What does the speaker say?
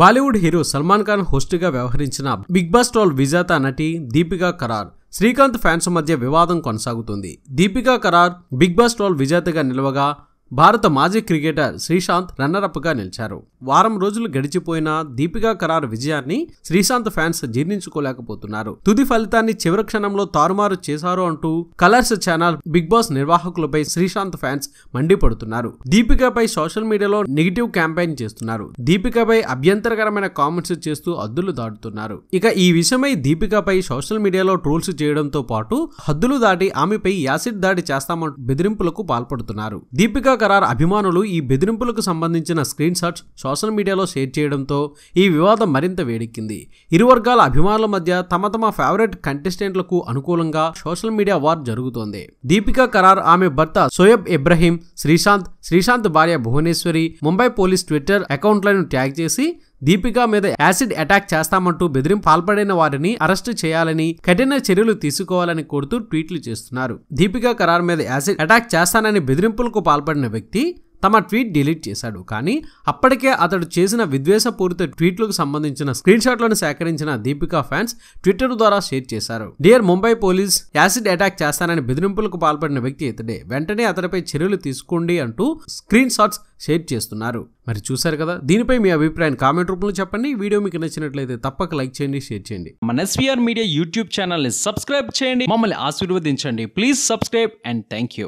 Bollywood hero Salman Khan హోస్ట్గా వ్యవహరించిన Bigg Boss troll విజేత నటి దీపికా కరార్ శ్రీకాంత్ ఫ్యాన్స్ మధ్య వివాదం కొనసాగుతుంది Deepika Kakar Bigg Boss troll విజేతగా నిలవగా భారత మాజీ క్రికెటర్ శ్రీశాంత్ రన్నరప్గా నిలిచారు వారం రోజులు గడిచిపోయిన దీపికా కరార్ విజయాన్ని శ్రీశాంత్ ఫ్యాన్స్ జీర్ణించుకోలేకపోతున్నారు తుది ఫలితాన్ని చివరి క్షణంలో తారుమారు చేశారు అంటూ కలర్స్ ఛానల్ బిగ్ బాస్ నిర్వాహకులపై శ్రీశాంత్ ఫ్యాన్స్ మండిపడుతున్నారు దీపికపై సోషల్ మీడియాలో నెగిటివ్ క్యాంపెయిన్ చేస్తున్నారు దీపికపై అభ్యంతరకరమైన కామెంట్స్ చేస్తూ హద్దులు దాటుతున్నారు ఇక ఈ విషయమై దీపికపై సోషల్ మీడియాలో ట్రోల్స్ చేయడంతో పాటు హద్దులు దాటి ఆమెపై యాసిడ్ దాడి చేస్తామంటూ బెదిరింపులకు పాల్పడుతున్నారు దీపిక కరార్ అభిమానులు ఈ బెదిరింపులకు సంబంధించిన స్క్రీన్ షాట్స్ సోషల్ మీడియాలో షేర్ చేయడంతో ఈ వివాదం మరింత వేడెక్కింది ఇరు వర్గాల అభిమానుల మధ్య తమ తమ ఫేవరెట్ కంటెస్టెంట్లకు అనుకూలంగా సోషల్ మీడియా వార్ జరుగుతోంది దీపికా కరార్ ఆమె భర్త సోయబ్ ఇబ్రహీం శ్రీశాంత్ శ్రీశాంత్ భార్య భువనేశ్వరి ముంబై పోలీస్ ట్విట్టర్ అకౌంట్లను ట్యాగ్ చేసి దీపిక మీద యాసిడ్ అటాక్ చేస్తామంటూ బెదిరింపు పాల్పడిన వారిని అరెస్టు చేయాలని కఠిన చర్యలు తీసుకోవాలని కోరుతూ ట్వీట్లు చేస్తున్నారు దీపిక కరార్ మీద యాసిడ్ అటాక్ చేస్తానని బెదిరింపులకు పాల్పడిన వ్యక్తి తమ ట్వీట్ డిలీట్ చేశాడు కానీ అప్పటికే అతడు చేసిన విద్వేషపూరిత ట్వీట్లకు సంబంధించిన స్క్రీన్ షాట్లను సేకరించిన దీపికా ఫ్యాన్స్ ట్విట్టర్ ద్వారా షేర్ చేశారు dear Mumbai police acid attack చేస్తానని బెదిరింపులకు పాల్పడిన వ్యక్తి ఇతడే వెంటనే అతడిపై చర్యలు తీసుకోండి అంటూ స్క్రీన్ షాట్స్ షేర్ చేస్తున్నారు మరి చూశారు కదా దీనిపై మీ అభిప్రాయం కామెంట్ రూపంలో చెప్పండి వీడియో మీకు నచ్చినట్లయితే తప్పక లైక్ చేయండి షేర్ చేయండి మన ఎస్వీఆర్ మీడియా యూట్యూబ్ ఛానల్ని సబ్స్క్రైబ్ చేయండి మమ్మల్ని ఆశీర్వదించండి please subscribe and thank you